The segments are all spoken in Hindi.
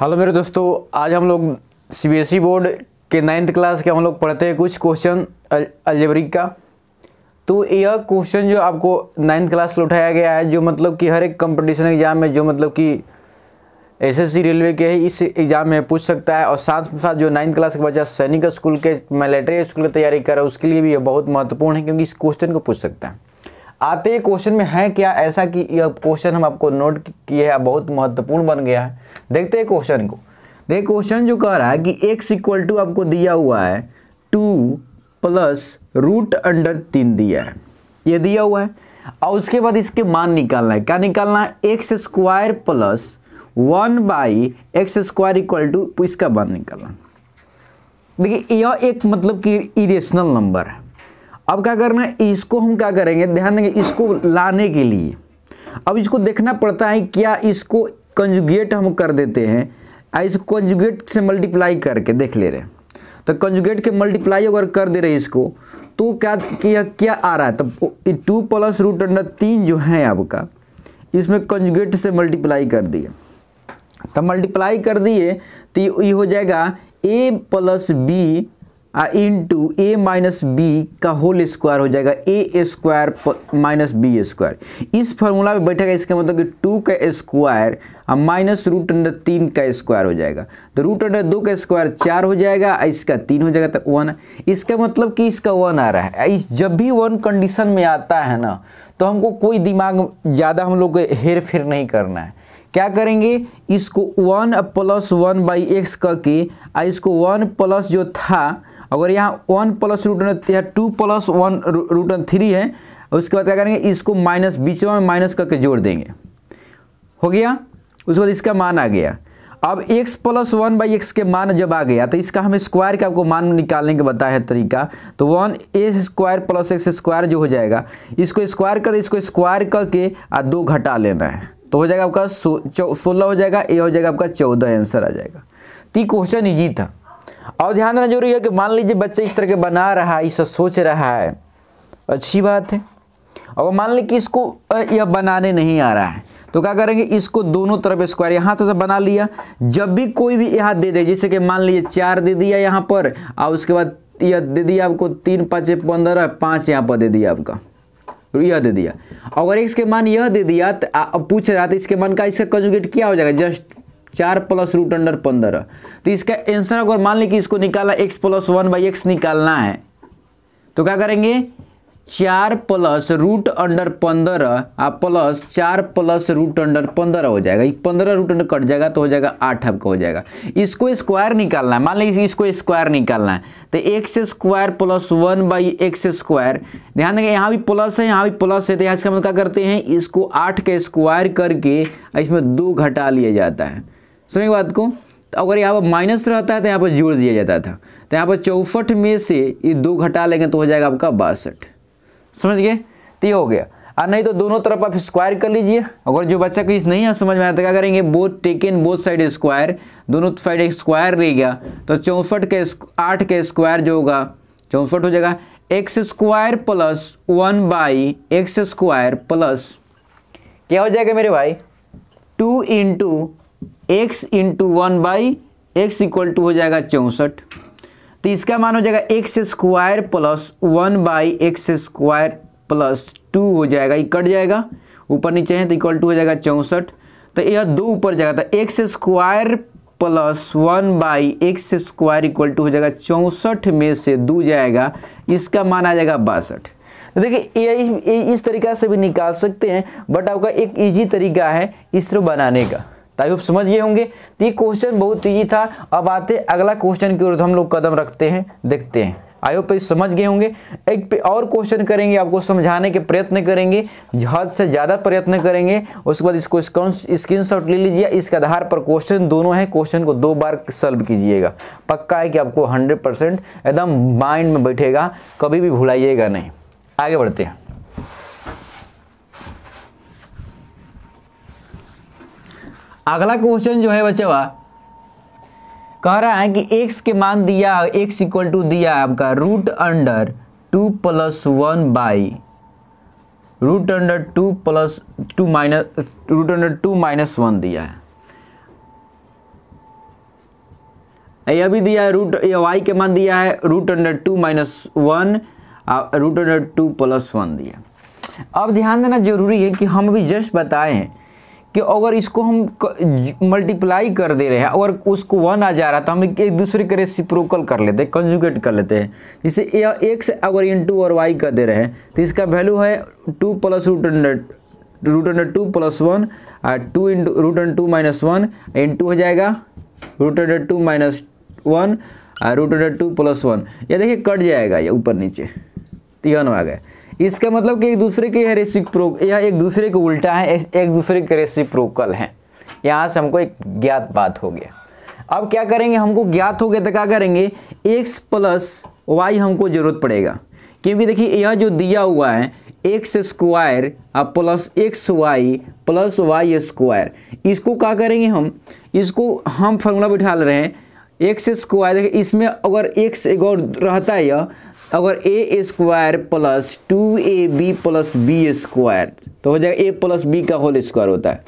हेलो मेरे दोस्तों आज हम लोग सी e बोर्ड के नाइन्थ क्लास के हम लोग पढ़ते हैं कुछ क्वेश्चन अलजेबरिक का तो यह क्वेश्चन जो आपको नाइन्थ क्लास में उठाया गया है जो मतलब कि हर एक कंपटीशन एग्ज़ाम में जो मतलब कि एसएससी रेलवे के ही इस एग्ज़ाम में पूछ सकता है और साथ साथ जो नाइन्थ क्लास के बच्चा सैनिक स्कूल के मिलिट्री स्कूल की तैयारी कर रहा है उसके लिए भी यह बहुत महत्वपूर्ण है क्योंकि इस क्वेश्चन को पूछ सकता है आते ही क्वेश्चन में है क्या ऐसा कि यह क्वेश्चन हम आपको नोट किए हैं बहुत महत्वपूर्ण बन गया है देखते हैं क्वेश्चन को देख क्वेश्चन जो कह रहा है कि एक्स इक्वल टू आपको दिया हुआ है टू प्लस रूट अंडर तीन दिया है ये दिया हुआ है और उसके बाद इसके मान निकालना है क्या निकालना है x square plus one by x square equal to इसका मान निकालना देखिए यह एक मतलब कि इरेशनल नंबर है अब क्या करना है इसको हम क्या करेंगे ध्यान देंगे इसको लाने के लिए अब इसको देखना पड़ता है क्या इसको कंजुगेट हम कर देते हैं इस कंजुगेट से मल्टीप्लाई करके देख ले रहे हैं तो कंजुगेट के मल्टीप्लाई अगर कर दे रहे इसको तो क्या किया क्या आ रहा है तब टू प्लस रूट अंडर तीन जो है आपका इसमें कंजुगेट से मल्टीप्लाई कर दिए तब मल्टीप्लाई कर दिए तो ये हो जाएगा ए प्लस बी इंटू ए माइनस बी का होल स्क्वायर हो जाएगा ए स्क्वायर माइनस बी स्क्वायर इस फॉर्मूला में बैठेगा इसका मतलब कि टू का स्क्वायर माइनस रूट अंडर तीन का स्क्वायर हो जाएगा तो रूट अंडर दो का स्क्वायर चार हो जाएगा इसका तीन हो जाएगा तो वन इसका मतलब कि इसका वन आ रहा है इस जब भी वन कंडीशन में आता है ना तो हमको कोई दिमाग ज़्यादा हम लोग हेर फेर नहीं करना है क्या करेंगे इसको one plus one by x करके इसको वन प्लस जो था अगर यहाँ वन प्लस रूट यहाँ या two plus one root three है उसके बाद क्या करेंगे इसको माइनस बीच में माइनस करके जोड़ देंगे हो गया उसके बाद इसका मान आ गया अब x plus one by x के मान जब आ गया तो इसका हमें स्क्वायर का आपको मान निकालने के बताया है तरीका तो one A square plus x square जो हो जाएगा इसको स्क्वायर कर इसको स्क्वायर करके और दो घटा लेना है तो हो जाएगा आपका सोलह हो जाएगा ए हो जाएगा आपका चौदह आंसर आ जाएगा तो क्वेश्चन इजी था और ध्यान देना जरूरी है कि मान लीजिए बच्चे इस तरह के बना रहा है इसे सोच रहा है अच्छी बात है और मान लीजिए कि इसको यह बनाने नहीं आ रहा है तो क्या करेंगे इसको दोनों तरफ स्क्वायर यहाँ से तो बना लिया जब भी कोई भी यहाँ दे दे जैसे कि मान लीजिए चार दे दिया यहाँ पर और उसके बाद यह दे दिया आपको तीन पाँच पंद्रह पाँच यहाँ पर दे दिया आपका यह दे दिया अगर इसके मान यह दे दिया तो पूछ रहा था इसके मान का इसका कंजुगेट क्या हो जाएगा जस्ट चार प्लस रूट अंडर पंद्रह तो इसका आंसर अगर मान लें कि इसको निकाला x plus one by x निकालना है तो क्या करेंगे चार प्लस रूट अंडर पंद्रह आ प्लस चार प्लस रूट अंडर पंद्रह हो जाएगा पंद्रह रूट अंडर कट जाएगा तो हो जाएगा आठ आपका हो जाएगा इसको स्क्वायर निकालना है मान लीजिए इसको स्क्वायर निकालना है तो x square plus one by x square ध्यान देंगे यहाँ भी प्लस है यहाँ भी प्लस है तो यहाँ इसका मतलब क्या करते हैं इसको आठ का स्क्वायर करके इसमें दो घटा लिया जाता है समझ बात को तो अगर यहाँ पर माइनस रहता है तो यहाँ पर जोड़ दिया जाता था तो यहाँ पर चौंसठ में से ये दो घटा लेंगे तो हो जाएगा आपका बासठ समझ गए तो ये हो गया और नहीं तो दोनों तरफ आप स्क्वायर कर लीजिए अगर जो बच्चा को नहीं है समझ में आता क्या करेंगे both take in both side square दोनों साइड स्क्वायर गया तो चौंसठ के आठ के स्क्वायर जो होगा चौंसठ हो जाएगा x square plus one by x square plus क्या हो जाएगा मेरे भाई two into x into one by x equal to हो जाएगा चौंसठ तो इसका मान हो जाएगा x square plus one by x square plus two हो जाएगा ये कट जाएगा ऊपर नीचे हैं तो इक्वल टू हो जाएगा चौंसठ तो यह दो ऊपर जाएगा तो x square plus one by x square equal to हो जाएगा चौंसठ में से दो जाएगा इसका मान आ जाएगा बासठ तो देखिए ये इस तरीका से भी निकाल सकते हैं बट आपका एक ईजी तरीका है इस तरह बनाने का ताकि होप समझ गए होंगे तो ये क्वेश्चन बहुत ईजी था अब आते अगला क्वेश्चन की ओर तो हम लोग कदम रखते हैं देखते हैं आई पे समझ गए होंगे एक पे और क्वेश्चन करेंगे आपको समझाने के प्रयत्न करेंगे हद से ज़्यादा प्रयत्न करेंगे उसके बाद इसको स्क्रीन शॉट ले लीजिए इसके आधार पर क्वेश्चन दोनों हैं क्वेश्चन को दो बार सॉल्व कीजिएगा पक्का है कि आपको हंड्रेड परसेंट एकदम माइंड में बैठेगा कभी भी भुलाइएगा नहीं आगे बढ़ते हैं अगला क्वेश्चन जो है बच्चा कह रहा है कि एक्स के मान दिया x इक्वल टू दिया आपका root under two plus one by root under two plus two minus root under two minus one दिया है यह भी दिया है रूट ये वाई के मान दिया है root under two minus one root under two plus one दिया अब ध्यान देना जरूरी है कि हम अभी जस्ट बताए हैं कि अगर इसको हम मल्टीप्लाई कर दे रहे हैं अगर उसको वन आ जा रहा है तो हम एक दूसरे के रेसिप्रोकल कर लेते हैं कंजुगेट कर लेते हैं जैसे एक्स अगर इन टू और वाई कर दे रहे हैं तो इसका वैल्यू है two plus root under root under two plus one two in root under two minus one into हो जाएगा root under two minus one root under two plus one ये देखिए कट जाएगा ये ऊपर नीचे तो तीन आ गया इसका मतलब कि एक दूसरे के रेसिक प्रो यह एक दूसरे के उल्टा है एक दूसरे के प्रोकल है यहाँ से हमको एक ज्ञात बात हो गया अब क्या करेंगे हमको ज्ञात हो गया तो क्या करेंगे एक्स प्लस वाई हमको ज़रूरत पड़ेगा क्योंकि देखिए यह जो दिया हुआ है एक्स स्क्वायर अब plus x y plus y square इसको क्या करेंगे हम इसको हम फॉर्मूला बिठा रहे हैं एक्स स्क्वायर देखिए इसमें अगर एक्स एक और रहता है यह अगर a square plus two a b plus b square तो हो जाएगा ए प्लस बी का होल स्क्वायर होता है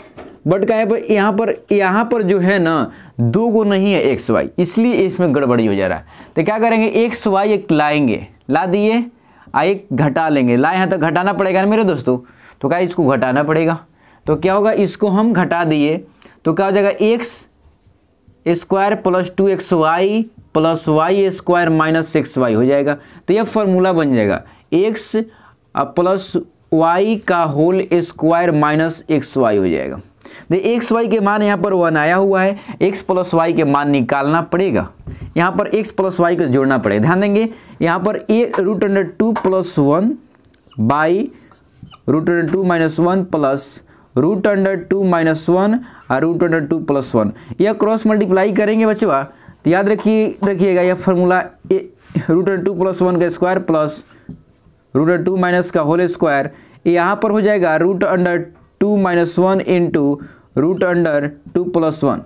बट कहे पर यहाँ पर यहाँ पर जो है ना दो गो नहीं है एक्स वाई इसलिए इसमें गड़बड़ी हो जा रहा है तो क्या करेंगे एक्स वाई एक लाएंगे ला दिए आ एक घटा लेंगे लाए यहाँ तो घटाना पड़ेगा ना मेरे दोस्तों तो क्या इसको घटाना पड़ेगा तो क्या होगा इसको हम घटा दिए तो क्या हो जाएगा x square plus two x y plus y square minus six y हो जाएगा तो यह फॉर्मूला बन जाएगा एक्स प्लस वाई का whole square minus x y हो जाएगा तो एक्स वाई के मान यहाँ पर वन आया हुआ है एक्स प्लस वाई के मान निकालना पड़ेगा यहाँ पर एक्स प्लस वाई को जोड़ना पड़ेगा ध्यान देंगे यहाँ पर a root under two plus one by root under two minus one plus root under two minus one और root under two plus one यह क्रॉस मल्टीप्लाई करेंगे बचवा तो याद रखिए रखिएगा यह formula a root two plus one का square plus root two minus का होल स्क्वायर यहाँ पर हो जाएगा root under two minus one into root under two plus one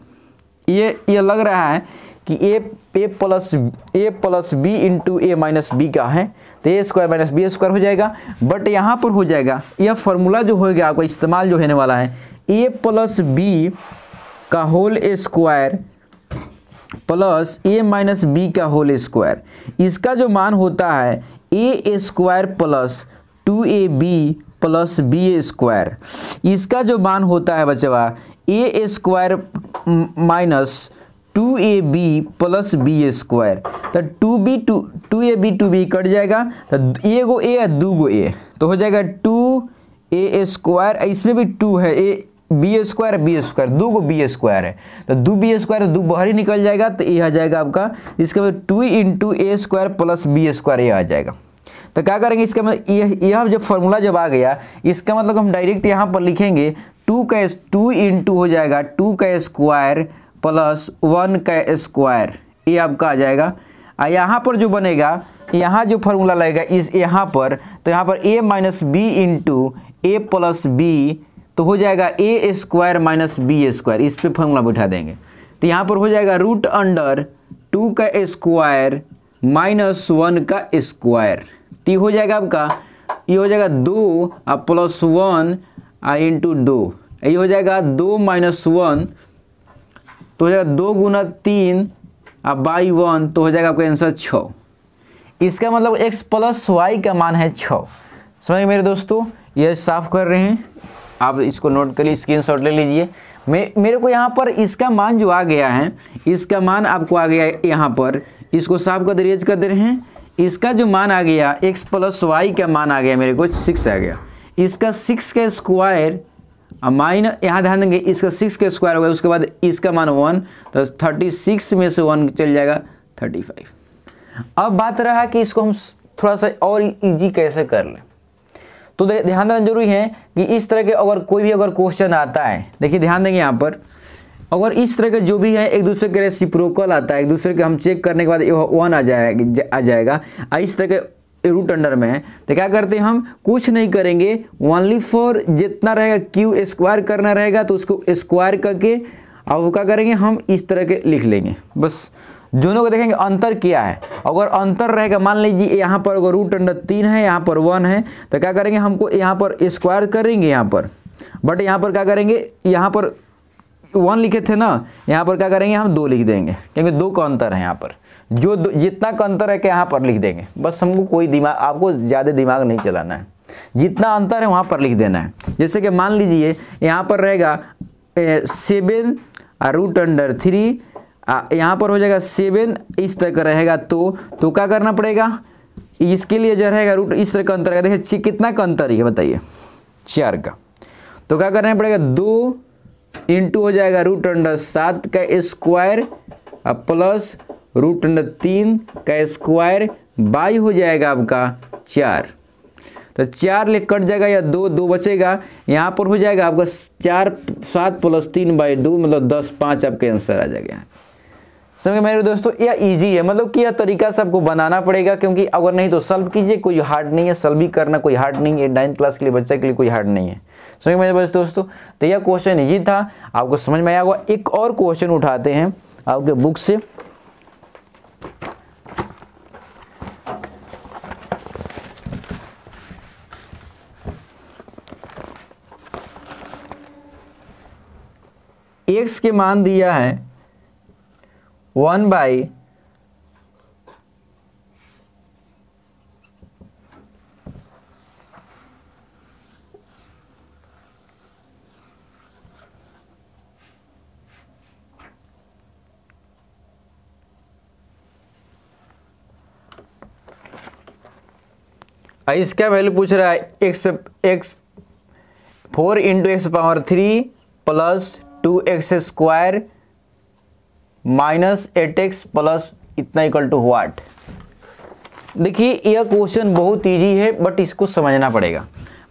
ये ये लग रहा है कि a a plus a plus B into A minus B का है तो a square minus B square हो जाएगा बट यहाँ पर हो जाएगा यह फॉर्मूला जो होगा आपका इस्तेमाल जो होने वाला है ए प्लस बी का whole square plus a minus B का होल स्क्वायर इसका जो मान होता है a square plus two a b plus b a square इसका जो मान होता है बचवा a square minus two a b plus b a square तो two b two two a b two b cut जाएगा तो ए गो ए या दू गो ए तो हो जाएगा टू ए स्क्वायर इसमें भी टू है a b square b square दो गो बी स्क्वायर है तो दो बी स्क्वायर दो बाहर ही निकल जाएगा तो ये आ जाएगा आपका इसके बाद two into a square plus b square ये आ जाएगा तो क्या करेंगे इसका मतलब यह जो फॉर्मूला जब आ गया इसका मतलब हम डायरेक्ट यहाँ पर लिखेंगे टू का टू इंटू हो जाएगा टू का स्क्वायर प्लस वन का स्क्वायर ये आपका आ जाएगा और यहाँ पर जो बनेगा यहाँ जो फॉर्मूला लगेगा इस यहाँ पर तो यहाँ पर a minus b into a plus b तो हो जाएगा ए स्क्वायर माइनस बी स्क्वायर इस पर फॉर्मूला बैठा देंगे तो यहाँ पर हो जाएगा रूट अंडर टू का स्क्वायर माइनस वन का स्क्वायर तो हो जाएगा आपका ये हो जाएगा दो और प्लस वन आ इंटू दो ये हो जाएगा दो माइनस वन तो हो जाएगा दो गुना तीन और बाई वन तो हो जाएगा आपका आंसर छः इसका मतलब एक्स प्लस वाई का मान है छ समझ मेरे दोस्तों ये साफ कर रहे हैं आप इसको नोट करिए स्क्रीन स्क्रीनशॉट ले लीजिए मे मेरे को यहाँ पर इसका मान जो आ गया है इसका मान आपको आ गया यहाँ पर इसको साफ कर रेज कर दे रहे हैं इसका जो मान आ गया एक्स प्लस वाई का मान आ गया मेरे को सिक्स आ गया इसका सिक्स का स्क्वायर माइन यहाँ ध्यान देंगे इसका सिक्स का स्क्वायर हो गया उसके बाद इसका मान वन तो थर्टी सिक्स में से वन चल जाएगा थर्टी फाइव अब बात रहा कि इसको हम थोड़ा सा और इजी कैसे कर लें तो ध्यान देना जरूरी है कि इस तरह के अगर कोई भी अगर क्वेश्चन आता है देखिए ध्यान देंगे यहाँ पर अगर इस तरह के जो भी है एक दूसरे के सिप्रोकल आता है एक दूसरे के हम चेक करने के बाद वन आ जाएगा आ जाएगा इस तरह के रूट अंडर में है तो क्या करते हैं हम कुछ नहीं करेंगे ओनली फॉर जितना रहेगा क्यू स्क्वायर करना रहेगा तो उसको स्क्वायर करके अब क्या करेंगे हम इस तरह के लिख लेंगे बस दोनों को देखेंगे अंतर क्या है अगर अंतर रहेगा मान लीजिए यहाँ पर अगर रूट अंडर तीन है यहाँ पर वन है तो क्या करेंगे हमको यहाँ पर स्क्वायर करेंगे यहाँ पर बट यहाँ पर क्या करेंगे यहाँ पर वन लिखे थे ना यहाँ पर क्या करेंगे हम दो लिख देंगे क्योंकि दो का अंतर है यहाँ पर जो जितना का अंतर है कि यहाँ पर लिख देंगे बस हमको कोई दिमाग आपको ज़्यादा दिमाग नहीं चलाना है जितना अंतर है वहाँ पर लिख देना है जैसे कि मान लीजिए यहाँ पर रहेगा सेवन रूट अंडर थ्री यहाँ पर हो जाएगा सेवन इस तरह का रहेगा तो तो क्या करना पड़ेगा इसके लिए जो रहेगा रूट इस तरह का अंतर रहेगा देखिए कितना का अंतर है बताइए चार का तो क्या करना पड़ेगा दो इंटू हो जाएगा रूट अंडर सात का स्क्वायर प्लस रूट अंडर तीन का स्क्वायर बाई हो जाएगा आपका चार तो चार ले कट जाएगा या दो दो बचेगा यहाँ पर हो जाएगा आपका चार सात प्लस तीन बाई दो मतलब दस पाँच आपके आंसर आ जाएगा समझ मेरे दोस्तों यह इजी है मतलब कि यह तरीका से आपको बनाना पड़ेगा क्योंकि अगर नहीं तो सल्व कीजिए कोई हार्ड नहीं है सल्व भी करना कोई हार्ड नहीं है नाइन्थ क्लास के लिए बच्चा के लिए कोई हार्ड नहीं है समझ मेरे दोस्तों तो यह क्वेश्चन इजी था आपको समझ में आया होगा एक और क्वेश्चन उठाते हैं आपके बुक से एक्स के मान दिया है वन बाई इसका वैल्यू पूछ रहा है x x four into x power three plus two x square minus eight x plus इतना इक्वल टू वाट देखिए यह क्वेश्चन बहुत ईजी है बट इसको समझना पड़ेगा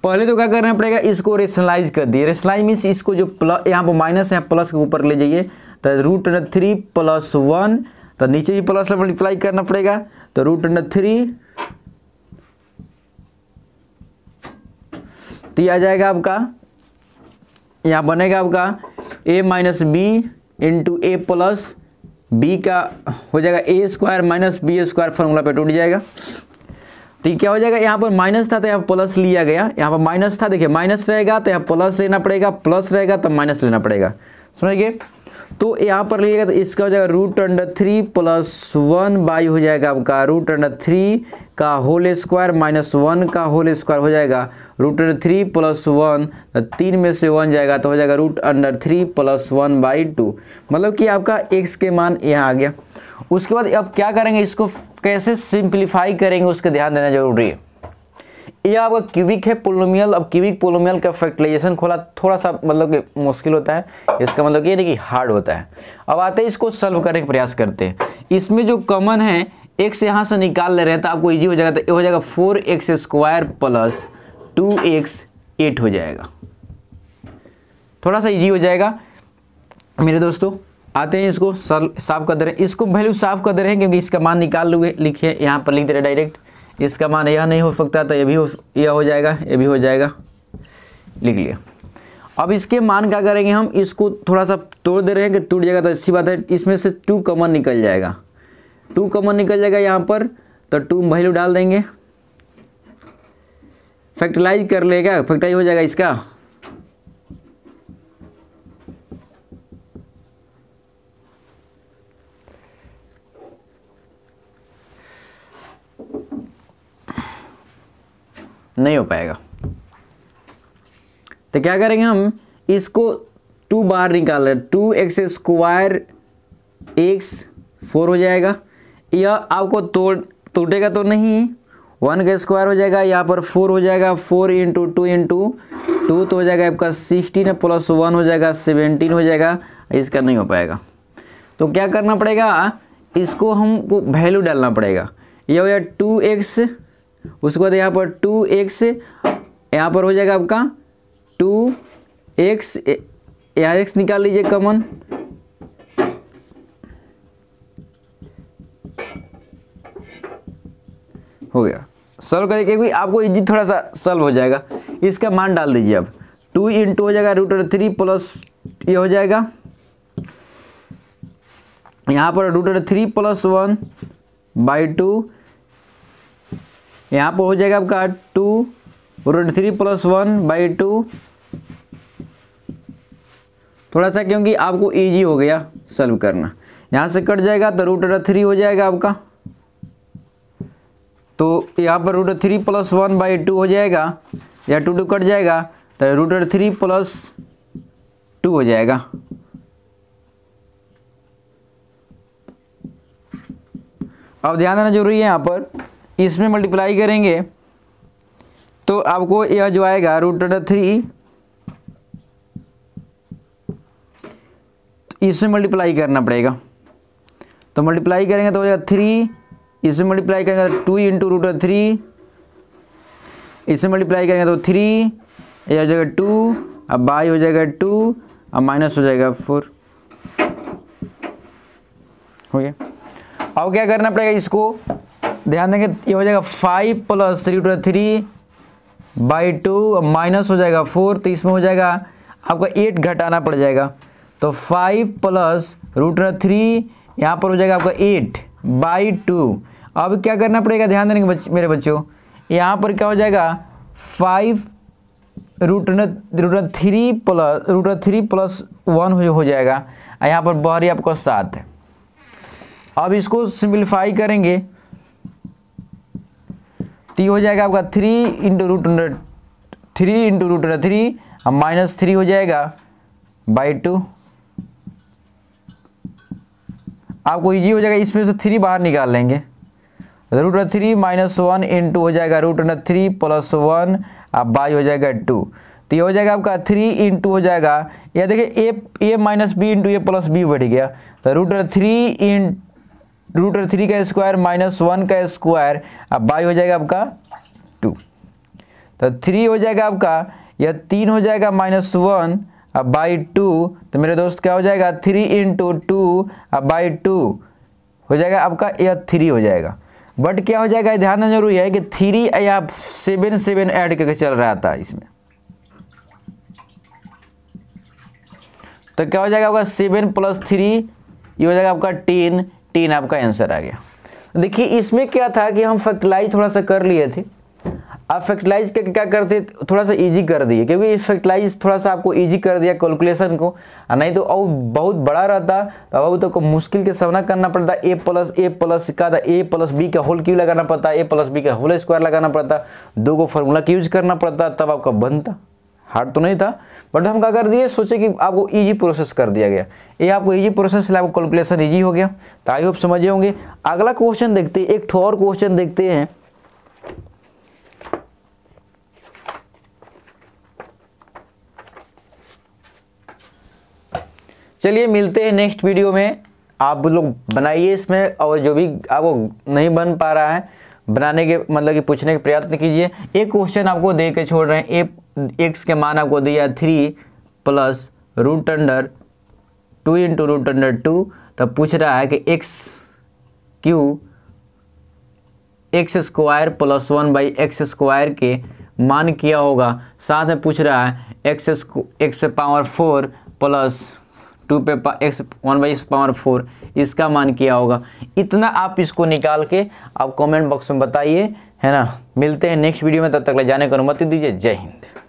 पहले तो क्या करना पड़ेगा इसको रेशनलाइज कर दिए रेशनलाइज मीन्स इसको जो प्लस यहाँ पर माइनस है प्लस के ऊपर ले जाइए तो root under three plus one तो नीचे भी प्लस मल्टीप्लाई करना पड़ेगा तो रूट अंडर थ्री तो आ जाएगा आपका यहाँ बनेगा आपका a minus b into a plus b का हो जाएगा ए square minus B square formula पे टूट जाएगा तो ये क्या हो जाएगा यहाँ पर माइनस था तो यहाँ प्लस लिया गया यहाँ पर माइनस था देखिए माइनस रहेगा तो यहाँ प्लस लेना पड़ेगा प्लस रहेगा तो माइनस लेना पड़ेगा समझिए तो यहाँ पर लिया तो इसका हो जाएगा root under three plus one by हो जाएगा आपका रूट अंडर थ्री का होल स्क्वायर माइनस वन का होल स्क्वायर हो जाएगा root under three plus one तीन में से वन जाएगा तो हो जाएगा root under three plus one by two मतलब कि आपका एक्स के मान यहाँ आ गया उसके बाद अब क्या करेंगे इसको कैसे सिंप्लीफाई करेंगे उसके ध्यान देना जरूरी है यह आपका क्यूबिक है पोलोमियल अब क्यूबिक पोलोमियल का फैक्टलाइजेशन खोला थोड़ा सा मतलब कि मुश्किल होता है इसका मतलब ये नहीं कि हार्ड होता है अब आते हैं इसको सॉल्व करने का प्रयास करते हैं इसमें जो कॉमन है एक से यहाँ से निकाल ले रहे हैं तो आपको इजी हो जाएगा तो ये हो जाएगा four x square plus two x eight हो जाएगा थोड़ा सा इजी हो जाएगा मेरे दोस्तों आते हैं इसको सर साफ कर दे रहे हैं इसको वैल्यू साफ कर दे रहे हैं क्योंकि इसका मान निकाल लुए लिखे यहाँ पर लिख दे रहे डायरेक्ट इसका मान यह नहीं हो सकता तो यह भी हो यह हो जाएगा यह भी हो जाएगा लिख लिया अब इसके मान क्या करेंगे हम इसको थोड़ा सा तोड़ दे रहे हैं कि टूट जाएगा तो अच्छी बात है इसमें से टू कमन निकल जाएगा टू कमन निकल जाएगा यहाँ पर तो टू वैल्यू डाल देंगे फैक्टलाइज कर लेगा फैक्टलाइज हो जाएगा इसका नहीं हो पाएगा तो क्या करेंगे हम इसको टू बार निकाल रहे two x square x four हो जाएगा यह आपको तोड़ टूटेगा तो नहीं वन का स्क्वायर हो जाएगा यहाँ पर फोर हो जाएगा four into two into two तो हो जाएगा आपका सिक्सटीन प्लस वन हो जाएगा सेवेंटीन हो जाएगा इसका नहीं हो पाएगा तो क्या करना पड़ेगा इसको हमको वैल्यू डालना पड़ेगा ये हो गया टू एक्स उसके बाद यहाँ पर टू एक्स यहाँ पर हो जाएगा आपका टू एक्स यहाँ एक्स निकाल लीजिए कॉमन हो गया सॉल्व करें क्योंकि आपको इजी थोड़ा सा सॉल्व हो जाएगा इसका मान डाल दीजिए अब टू इंटू हो जाएगा रूट थ्री प्लस ये हो जाएगा यहाँ पर root three plus one by two यहाँ पर हो जाएगा आपका two root three plus one by two थोड़ा सा क्योंकि आपको इजी हो गया सॉल्व करना यहाँ से कट जाएगा तो रूट थ्री हो जाएगा आपका तो यहाँ पर root three plus one by two हो जाएगा या टू टू कट जाएगा तो रूट थ्री प्लस टू हो जाएगा अब ध्यान देना जरूरी है यहाँ पर इसमें मल्टीप्लाई करेंगे तो आपको यह जो आएगा रूट थ्री तो इसमें मल्टीप्लाई करना पड़ेगा तो मल्टीप्लाई करेंगे तो हो जाएगा थ्री इसे मल्टीप्लाई करेंगे तो two into root of three इसे मल्टीप्लाई करेंगे तो थ्री ये हो जाएगा टू अब बाई हो जाएगा टू अब माइनस हो जाएगा फोर हो गया अब क्या करना पड़ेगा इसको ध्यान देंगे ये हो जाएगा five plus three two three by two minus हो जाएगा फोर तो इसमें हो जाएगा आपका एट घटाना पड़ जाएगा तो फाइव प्लस रूट थ्री यहाँ पर हो जाएगा आपका एट बाई टू अब क्या करना पड़ेगा ध्यान देने के बच, मेरे बच्चों यहाँ पर क्या हो जाएगा five root root three plus root three plus one हो जाएगा यहाँ पर बहरी आपका सात है अब इसको सिंप्लीफाई करेंगे तो ये हो जाएगा आपका three into root under three into root three अब माइनस थ्री हो जाएगा बाई टू आपको इजी हो जाएगा इसमें से थ्री बाहर निकाल लेंगे root under three minus one in two हो जाएगा root under three plus one और बाई हो जाएगा टू तो ये हो जाएगा आपका थ्री इंटू हो जाएगा या देखिए a a minus b into a plus b बढ़ गया तो root under three in root under three का स्क्वायर माइनस वन का स्क्वायर अब बाई हो जाएगा आपका टू तो थ्री हो जाएगा आपका या तीन हो जाएगा माइनस वन अब बाई टू तो मेरे दोस्त क्या हो जाएगा थ्री इंटू टू अब बाई टू हो जाएगा आपका या थ्री हो जाएगा बट क्या हो जाएगा ध्यान देना जरूरी है कि थ्री या सेवन सेवन ऐड करके चल रहा था इसमें तो क्या हो जाएगा आपका सेवन प्लस थ्री ये हो जाएगा आपका टेन टेन आपका आंसर आ गया देखिए इसमें क्या था कि हम फैक्टलाइज थोड़ा सा कर लिए थे आप फैक्टलाइज क्या करते थोड़ा सा इजी कर दिए क्योंकि फैक्टलाइज थोड़ा सा आपको इजी कर दिया कैलकुलेशन को हाँ, नहीं तो और बहुत बड़ा रहता तो अब तो मुश्किल के सामना करना पड़ता ए प्लस ए प्लस का ए प्लस बी का होल क्यू लगाना पड़ता ए प्लस बी का होल स्क्वायर लगाना पड़ता दो को फॉर्मूला का यूज करना पड़ता तब आपका बनता हार्ड तो नहीं था बट हम क्या कर दिए सोचे कि आपको इजी प्रोसेस कर दिया गया ये आपको इजी प्रोसेस से आपको कैलकुलेशन इजी हो गया तो आई होप समझे होंगे अगला क्वेश्चन देखते एक ठोर क्वेश्चन देखते हैं चलिए मिलते हैं नेक्स्ट वीडियो में आप लोग बनाइए इसमें और जो भी आपको नहीं बन पा रहा है बनाने के मतलब कि पूछने के प्रयत्न कीजिए एक क्वेश्चन आपको दे के छोड़ रहे हैं ए एक्स के मान आपको दिया three plus root under two into root under two तब पूछ रहा है कि x cube x square plus one by x square के मान किया होगा साथ में पूछ रहा है x x power four plus two पे x one by x power four इसका मान किया होगा इतना आप इसको निकाल के आप कमेंट बॉक्स में बताइए है ना मिलते हैं नेक्स्ट वीडियो में तब तक ले जाने को अनुमति दीजिए जय हिंद